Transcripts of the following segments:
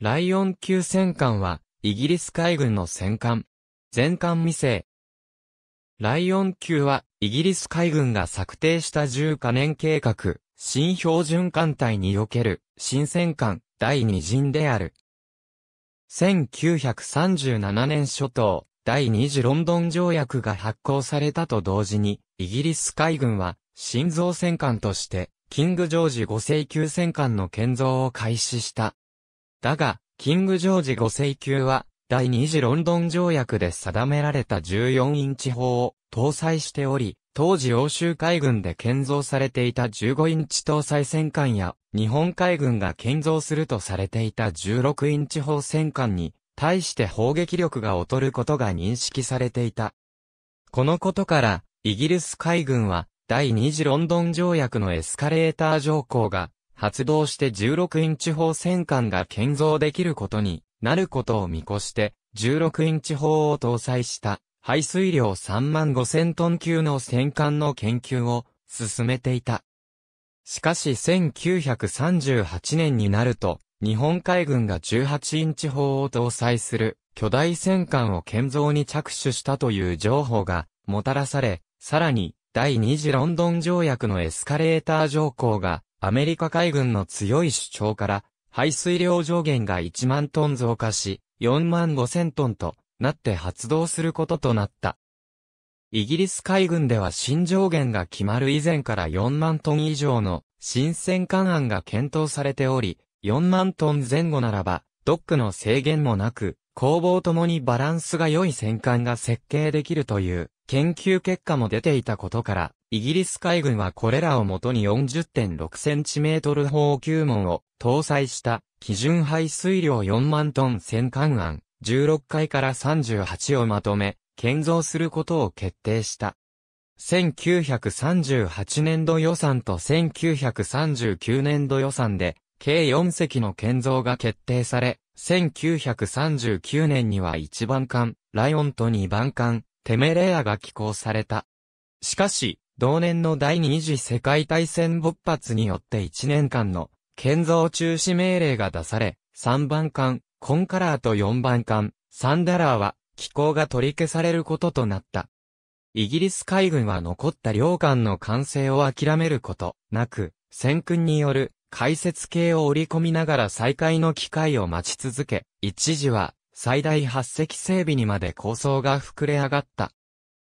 ライオン級戦艦は、イギリス海軍の戦艦。全艦未成。ライオン級は、イギリス海軍が策定した10カ年計画、新標準艦隊における、新戦艦、第2陣である。1937年初頭、第2次ロンドン条約が発行されたと同時に、イギリス海軍は、新造戦艦として、キングジョージ5世級戦艦の建造を開始した。だが、キング・ジョージ5世級は、第2次ロンドン条約で定められた14インチ砲を搭載しており、当時欧州海軍で建造されていた15インチ搭載戦艦や、日本海軍が建造するとされていた16インチ砲戦艦に、対して砲撃力が劣ることが認識されていた。このことから、イギリス海軍は、第2次ロンドン条約のエスカレーター条項が、発動して16インチ砲戦艦が建造できることになることを見越して、16インチ砲を搭載した排水量3万5000トン級の戦艦の研究を進めていた。しかし1938年になると、日本海軍が18インチ砲を搭載する巨大戦艦を建造に着手したという情報がもたらされ、さらに第二次ロンドン条約のエスカレーター条項がアメリカ海軍の強い主張から、排水量上限が1万トン増加し、4万5千トンとなって発動することとなった。イギリス海軍では新上限が決まる以前から4万トン以上の新戦艦案が検討されており、4万トン前後ならば、ドックの制限もなく、工房ともにバランスが良い戦艦が設計できるという研究結果も出ていたことから、イギリス海軍はこれらをもとに 40.6cm 砲球門を搭載した基準排水量4万トン戦艦案16回から38をまとめ、建造することを決定した。1938年度予算と1939年度予算で、計4隻の建造が決定され、1939年には1番艦、ライオンと2番艦、テメレアが寄港された。しかし、同年の第二次世界大戦勃発によって1年間の建造中止命令が出され、3番艦、コンカラーと4番艦、サンダラーは寄港が取り消されることとなった。イギリス海軍は残った両艦の完成を諦めることなく、戦訓による解説系を織り込みながら再開の機会を待ち続け、一時は最大8隻整備にまで構想が膨れ上がった。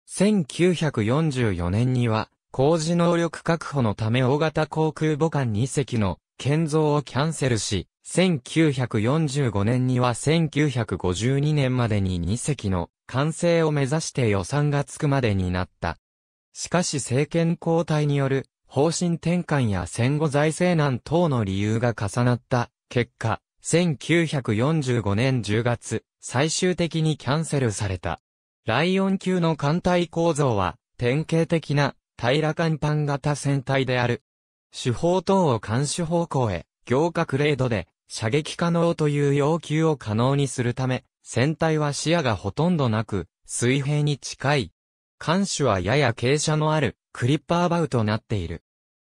1944年には、工事能力確保のため大型航空母艦2隻の建造をキャンセルし、1945年には1952年までに2隻の完成を目指して予算がつくまでになった。しかし政権交代による方針転換や戦後財政難等の理由が重なった結果、1945年10月、最終的にキャンセルされた。ライオン級の艦隊構造は、典型的な、平らパ板型船体である。主砲等を監視方向へ、行革レードで、射撃可能という要求を可能にするため、船体は視野がほとんどなく、水平に近い。艦首はやや傾斜のある、クリッパーバウとなっている。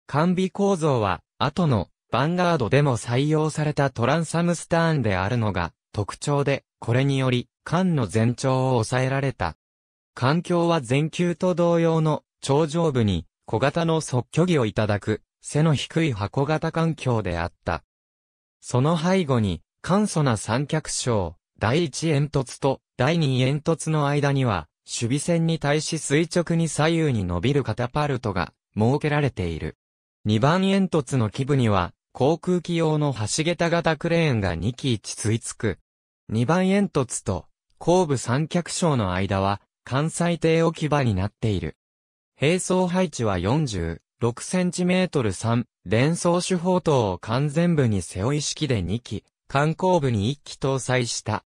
艦尾構造は、後の、バンガードでも採用されたトランサムスターンであるのが特徴で、これにより、艦の全長を抑えられた。環境は全球と同様の頂上部に小型の即居技をいただく背の低い箱型環境であった。その背後に簡素な三脚章、第一煙突と第二煙突の間には守備線に対し垂直に左右に伸びるカタパルトが設けられている。二番煙突の基部には航空機用の橋桁型クレーンが2機1ついつく。2番煙突と後部三脚章の間は関西艇置き場になっている。並走配置は4 6トル3連装手法等を完全部に背負い式で2機、観光部に1機搭載した。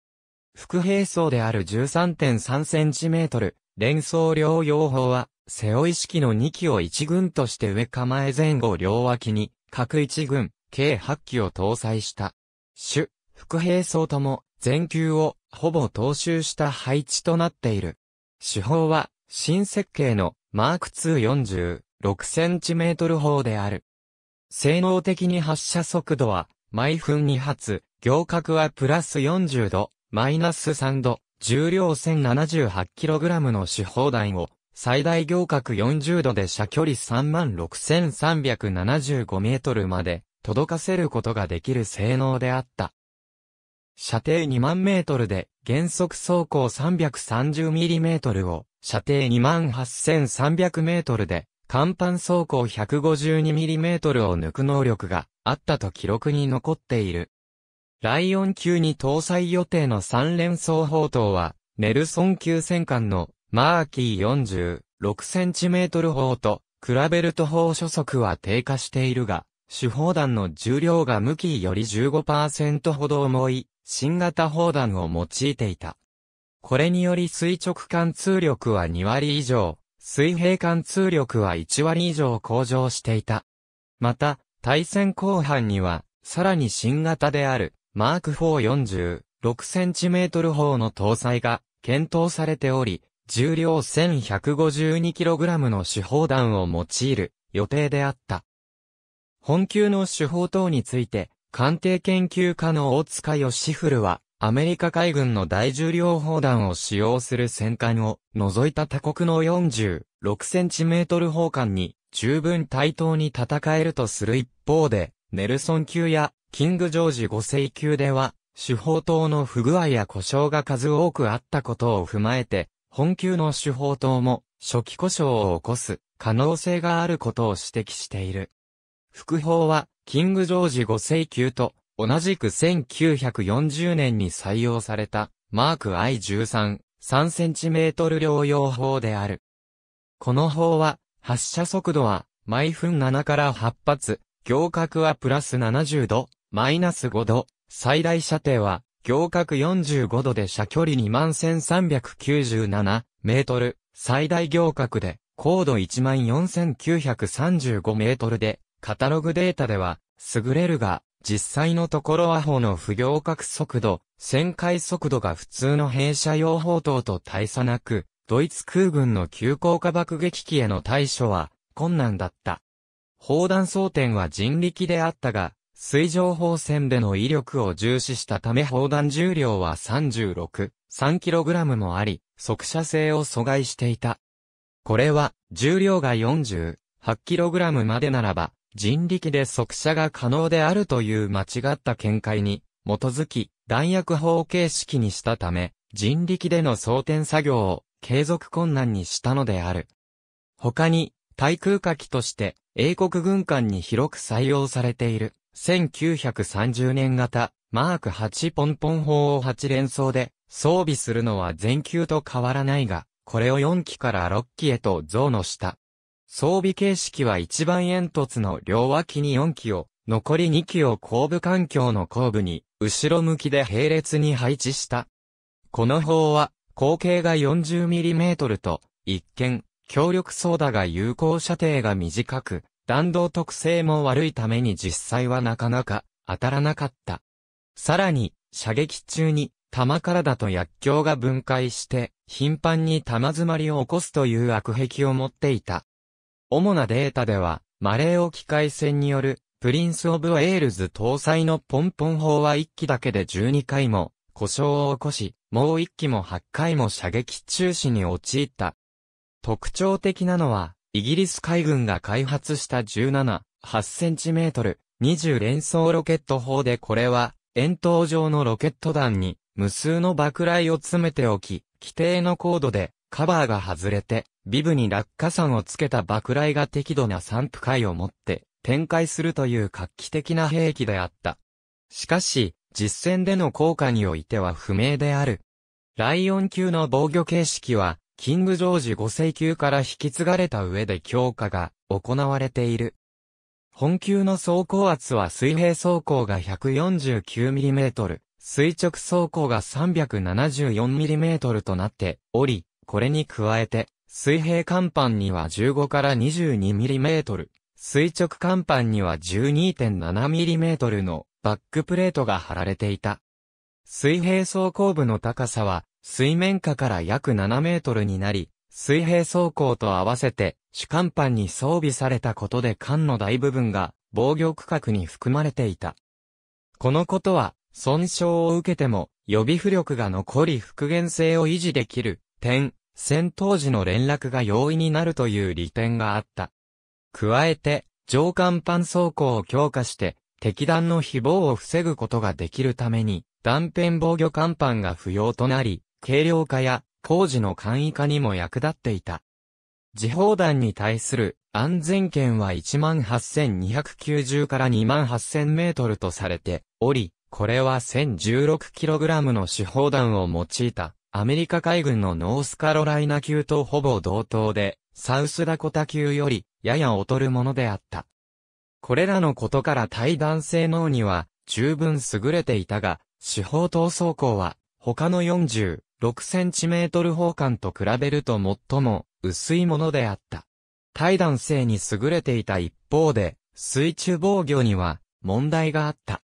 副並走である1 3 3トル、連装両用法は背負い式の2機を1軍として上構え前後両脇に各1軍、計8機を搭載した。主、副兵装とも、全球をほぼ踏襲した配置となっている。手法は、新設計のマーク2 4 6トル砲である。性能的に発射速度は、毎分2発、行角はプラス40度、マイナス3度、重量 1078kg の手砲弾を、最大行角40度で射距離36,375メートルまで届かせることができる性能であった。射程2万メートルで原則走行 330mm を射程2万8 3 0 0メートルで甲板走行 152mm を抜く能力があったと記録に残っている。ライオン級に搭載予定の3連装砲塔はネルソン級戦艦のマーキー4 6センチメートル砲と比べると砲初速は低下しているが手砲弾の重量が向きより15%ほど重い新型砲弾を用いていた。これにより垂直貫通力は2割以上、水平貫通力は1割以上向上していた。また、対戦後半には、さらに新型である、マーク 440-6cm 砲の搭載が検討されており、重量 1152kg の手砲弾を用いる予定であった。本級の手法等について、艦艇研究家の大塚義古は、アメリカ海軍の大重量砲弾を使用する戦艦を除いた他国の46センチメートル砲艦に十分対等に戦えるとする一方で、ネルソン級やキングジョージ5世級では、手法等の不具合や故障が数多くあったことを踏まえて、本級の手法等も初期故障を起こす可能性があることを指摘している。副法は、キング・ジョージ5世級と、同じく1940年に採用された、マーク I13、3センチメートル療養法である。この法は、発射速度は、毎分7から8発、行角はプラス70度、マイナス5度、最大射程は、行角45度で射距離21,397メートル、最大行角で、高度14,935メートルで、カタログデータでは、優れるが、実際のところアホの不行角速度、旋回速度が普通の弊社用砲塔と大差なく、ドイツ空軍の急降下爆撃機への対処は困難だった。砲弾装填は人力であったが、水上砲戦での威力を重視したため砲弾重量は36、3kg もあり、速射性を阻害していた。これは、重量が40、8kg までならば、人力で速射が可能であるという間違った見解に基づき弾薬砲形式にしたため人力での装填作業を継続困難にしたのである。他に対空火器として英国軍艦に広く採用されている1930年型マーク8ポンポン砲を8連装で装備するのは全球と変わらないが、これを4機から6機へと増のした。装備形式は一番煙突の両脇に4機を、残り2機を後部環境の後部に、後ろ向きで並列に配置した。この砲は、口径が 40mm と、一見、強力そうだが有効射程が短く、弾道特性も悪いために実際はなかなか当たらなかった。さらに、射撃中に、弾からだと薬莢が分解して、頻繁に弾詰まりを起こすという悪癖を持っていた。主なデータでは、マレー沖海戦による、プリンス・オブ・ウェールズ搭載のポンポン砲は1機だけで12回も、故障を起こし、もう1機も8回も射撃中止に陥った。特徴的なのは、イギリス海軍が開発した17、8センチメートル、20連装ロケット砲でこれは、円筒状のロケット弾に、無数の爆雷を詰めておき、規定の高度で、カバーが外れて、ビブに落下傘をつけた爆雷が適度な散布回を持って展開するという画期的な兵器であった。しかし、実戦での効果においては不明である。ライオン級の防御形式は、キングジョージ5世級から引き継がれた上で強化が行われている。本級の走行圧は水平走行が 149mm、垂直走行が 374mm となっており、これに加えて、水平甲板には15から 22mm、垂直甲板には 12.7mm のバックプレートが貼られていた。水平走行部の高さは水面下から約7メートルになり、水平走行と合わせて主甲板に装備されたことで艦の大部分が防御区画に含まれていた。このことは損傷を受けても予備浮力が残り復元性を維持できる点戦闘時の連絡が容易になるという利点があった。加えて、上艦艦走行を強化して、敵弾の飛防を防ぐことができるために、断片防御艦艦が不要となり、軽量化や工事の簡易化にも役立っていた。自砲弾に対する安全圏は18,290から28,000メートルとされており、これは 1016kg の手砲弾を用いたアメリカ海軍のノースカロライナ級とほぼ同等で、サウスダコタ級より、やや劣るものであった。これらのことから対弾性脳には、十分優れていたが、四方闘走行は、他の46センチメートル砲艦と比べると最も薄いものであった。対弾性に優れていた一方で、水中防御には問題があった。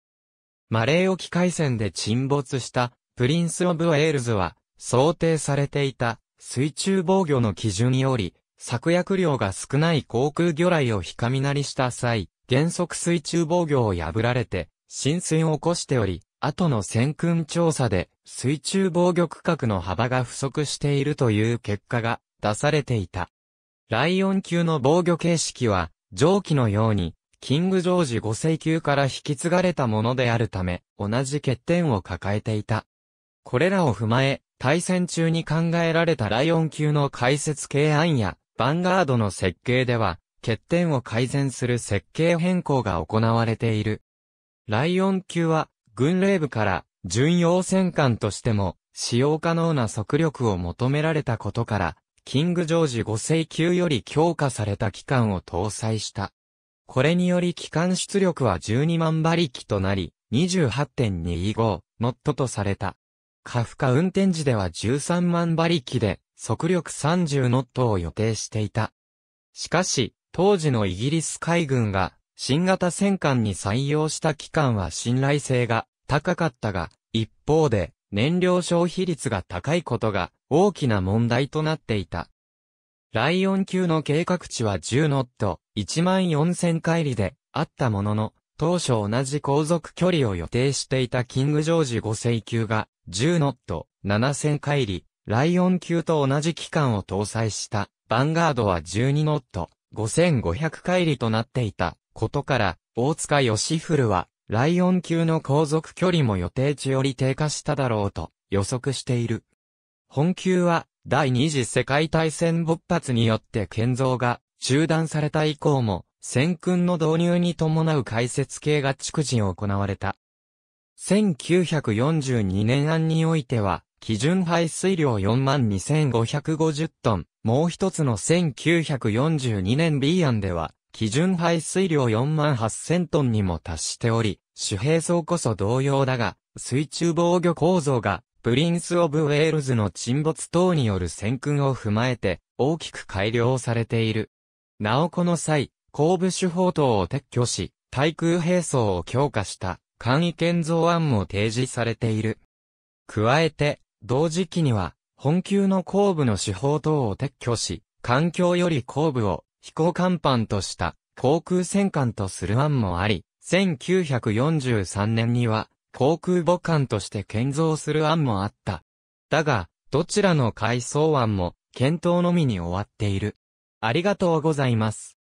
マレー沖海戦で沈没したプリンス・オブ・ウェールズは想定されていた水中防御の基準より、作薬量が少ない航空魚雷を光みなりした際、原則水中防御を破られて、浸水を起こしており、後の潜訓調査で水中防御区画の幅が不足しているという結果が出されていた。ライオン級の防御形式は、上記のように、キングジョージ5世級から引き継がれたものであるため、同じ欠点を抱えていた。これらを踏まえ、対戦中に考えられたライオン級の解説系案や、ヴァンガードの設計では、欠点を改善する設計変更が行われている。ライオン級は、軍令部から、巡洋戦艦としても、使用可能な速力を求められたことから、キングジョージ5世級より強化された機関を搭載した。これにより機関出力は12万馬力となり、28.2 5ノットとされた。カフカ運転時では13万馬力で速力30ノットを予定していた。しかし、当時のイギリス海軍が新型戦艦に採用した機関は信頼性が高かったが、一方で燃料消費率が高いことが大きな問題となっていた。ライオン級の計画値は10ノット、14000回里であったものの、当初同じ航続距離を予定していたキングジョージ5世級が10ノット、7000回り、ライオン級と同じ機関を搭載した、ヴァンガードは12ノット、5500回りとなっていたことから、大塚義古は、ライオン級の航続距離も予定値より低下しただろうと予測している。本級は、第二次世界大戦勃発によって建造が中断された以降も、戦訓の導入に伴う解説系が逐次行われた。1942年案においては、基準排水量42,550トン、もう一つの1942年 B 案では、基準排水量48,000トンにも達しており、主兵装こそ同様だが、水中防御構造が、プリンス・オブ・ウェールズの沈没等による戦訓を踏まえて、大きく改良されている。なおこの際、後部手法等を撤去し、対空兵装を強化した。簡易建造案も提示されている。加えて、同時期には、本級の後部の手法等を撤去し、環境より後部を飛行甲板とした航空戦艦とする案もあり、1943年には航空母艦として建造する案もあった。だが、どちらの改装案も検討のみに終わっている。ありがとうございます。